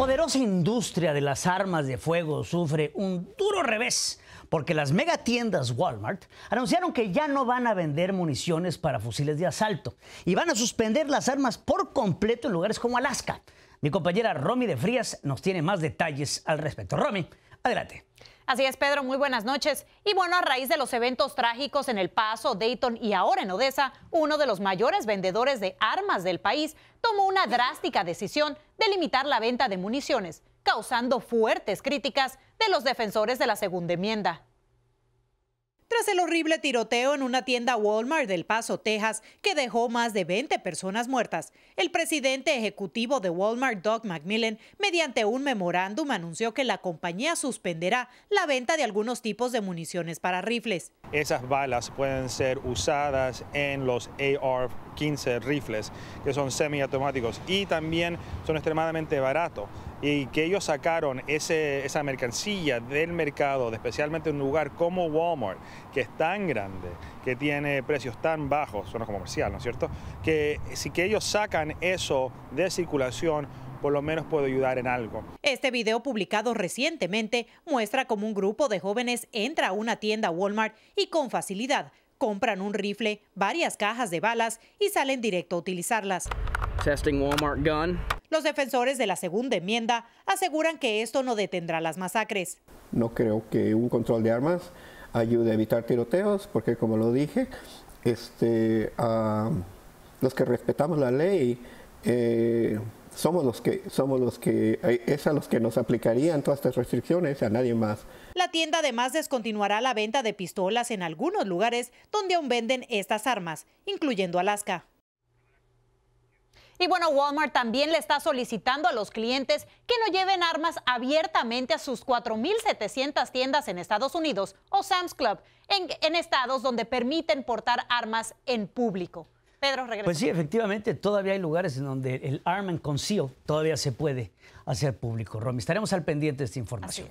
poderosa industria de las armas de fuego sufre un duro revés porque las megatiendas Walmart anunciaron que ya no van a vender municiones para fusiles de asalto y van a suspender las armas por completo en lugares como Alaska. Mi compañera Romy de Frías nos tiene más detalles al respecto. Romy, Adelante. Así es, Pedro, muy buenas noches. Y bueno, a raíz de los eventos trágicos en El Paso, Dayton y ahora en Odessa, uno de los mayores vendedores de armas del país tomó una drástica decisión de limitar la venta de municiones, causando fuertes críticas de los defensores de la segunda enmienda el horrible tiroteo en una tienda Walmart del Paso, Texas, que dejó más de 20 personas muertas, el presidente ejecutivo de Walmart, Doug McMillan, mediante un memorándum anunció que la compañía suspenderá la venta de algunos tipos de municiones para rifles. Esas balas pueden ser usadas en los AR-15 rifles, que son semiautomáticos y también son extremadamente baratos y que ellos sacaron esa mercancía del mercado, de especialmente un lugar como Walmart, que es tan grande, que tiene precios tan bajos, comercial, ¿no es cierto? Que si que ellos sacan eso de circulación, por lo menos puede ayudar en algo. Este video publicado recientemente muestra cómo un grupo de jóvenes entra a una tienda Walmart y con facilidad compran un rifle, varias cajas de balas y salen directo a utilizarlas. Testing Walmart gun. Los defensores de la segunda enmienda aseguran que esto no detendrá las masacres. No creo que un control de armas ayude a evitar tiroteos, porque como lo dije, este, los que respetamos la ley eh, somos los que somos los que eh, es a los que nos aplicarían todas estas restricciones, a nadie más. La tienda además descontinuará la venta de pistolas en algunos lugares donde aún venden estas armas, incluyendo Alaska. Y bueno, Walmart también le está solicitando a los clientes que no lleven armas abiertamente a sus 4.700 tiendas en Estados Unidos o Sam's Club, en, estados donde permiten portar armas en público. Pedro, regresa. Pues sí, efectivamente, todavía hay lugares en donde el arm and conceal todavía se puede hacer público. Romy, estaremos al pendiente de esta información.